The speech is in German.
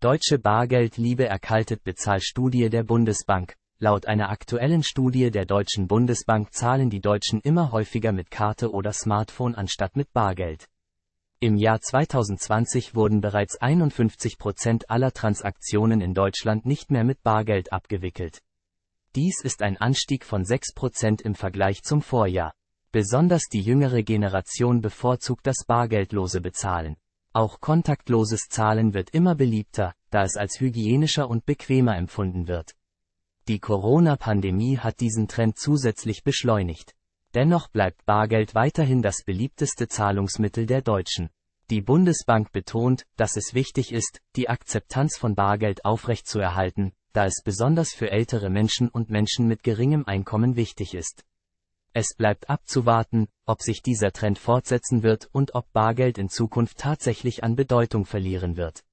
Deutsche Bargeldliebe erkaltet Bezahlstudie der Bundesbank. Laut einer aktuellen Studie der Deutschen Bundesbank zahlen die Deutschen immer häufiger mit Karte oder Smartphone anstatt mit Bargeld. Im Jahr 2020 wurden bereits 51 Prozent aller Transaktionen in Deutschland nicht mehr mit Bargeld abgewickelt. Dies ist ein Anstieg von 6 Prozent im Vergleich zum Vorjahr. Besonders die jüngere Generation bevorzugt das bargeldlose Bezahlen. Auch kontaktloses Zahlen wird immer beliebter, da es als hygienischer und bequemer empfunden wird. Die Corona-Pandemie hat diesen Trend zusätzlich beschleunigt. Dennoch bleibt Bargeld weiterhin das beliebteste Zahlungsmittel der Deutschen. Die Bundesbank betont, dass es wichtig ist, die Akzeptanz von Bargeld aufrechtzuerhalten, da es besonders für ältere Menschen und Menschen mit geringem Einkommen wichtig ist. Es bleibt abzuwarten, ob sich dieser Trend fortsetzen wird und ob Bargeld in Zukunft tatsächlich an Bedeutung verlieren wird.